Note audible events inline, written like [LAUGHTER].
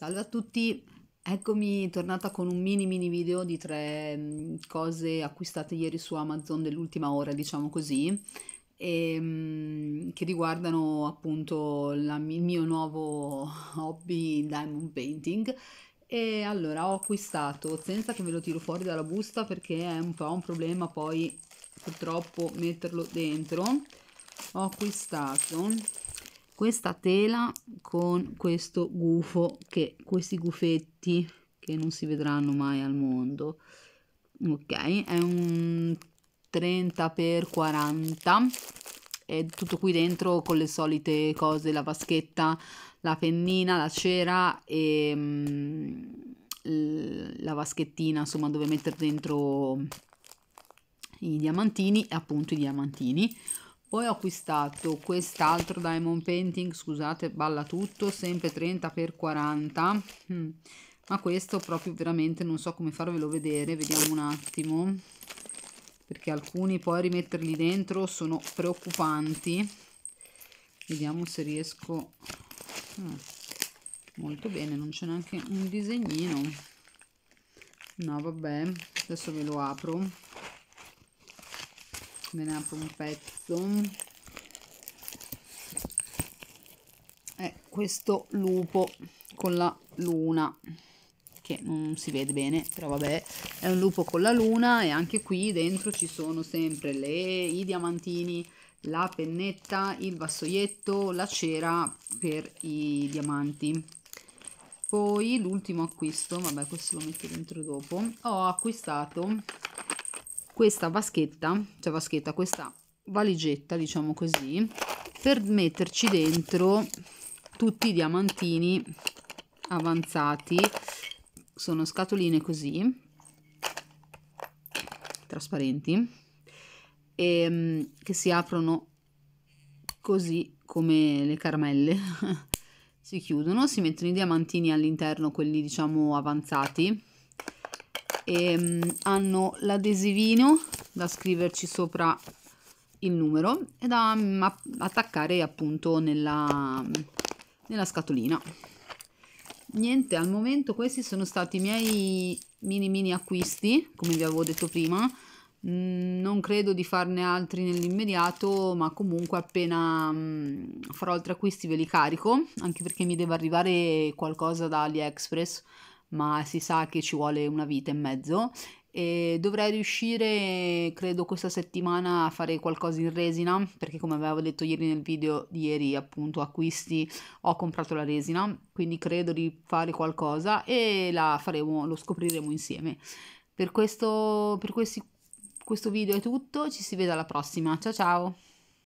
Salve a tutti, eccomi tornata con un mini mini video di tre mm, cose acquistate ieri su Amazon dell'ultima ora, diciamo così, e, mm, che riguardano appunto la, il mio nuovo [LAUGHS] hobby diamond painting. E allora ho acquistato, senza che ve lo tiro fuori dalla busta perché è un po' un problema poi purtroppo metterlo dentro, ho acquistato questa tela con questo gufo che questi gufetti che non si vedranno mai al mondo ok è un 30 x 40 è tutto qui dentro con le solite cose la vaschetta la pennina la cera e mm, la vaschettina insomma dove mettere dentro i diamantini e appunto i diamantini poi ho acquistato quest'altro Diamond Painting, scusate, balla tutto, sempre 30x40. Mm. Ma questo proprio veramente non so come farvelo vedere, vediamo un attimo. Perché alcuni poi rimetterli dentro sono preoccupanti. Vediamo se riesco... Mm. Molto bene, non c'è neanche un disegnino. No, vabbè, adesso ve lo apro me ne apro un pezzo è questo lupo con la luna che non si vede bene però vabbè è un lupo con la luna e anche qui dentro ci sono sempre le, i diamantini la pennetta il vassoietto la cera per i diamanti poi l'ultimo acquisto vabbè questo lo metto dentro dopo ho acquistato questa vaschetta, cioè vaschetta, questa valigetta, diciamo così, per metterci dentro tutti i diamantini avanzati, sono scatoline così, trasparenti, e, ehm, che si aprono così come le caramelle. [LAUGHS] si chiudono, si mettono i diamantini all'interno, quelli diciamo avanzati, e, ehm, hanno l'adesivino da scriverci sopra il numero e da mm, attaccare appunto nella, nella scatolina niente al momento questi sono stati i miei mini mini acquisti come vi avevo detto prima mm, non credo di farne altri nell'immediato ma comunque appena mm, farò altri acquisti ve li carico anche perché mi deve arrivare qualcosa da AliExpress ma si sa che ci vuole una vita e mezzo e dovrei riuscire credo questa settimana a fare qualcosa in resina perché come avevo detto ieri nel video di ieri appunto acquisti ho comprato la resina quindi credo di fare qualcosa e la faremo lo scopriremo insieme per questo per questi, questo video è tutto ci si vede alla prossima ciao ciao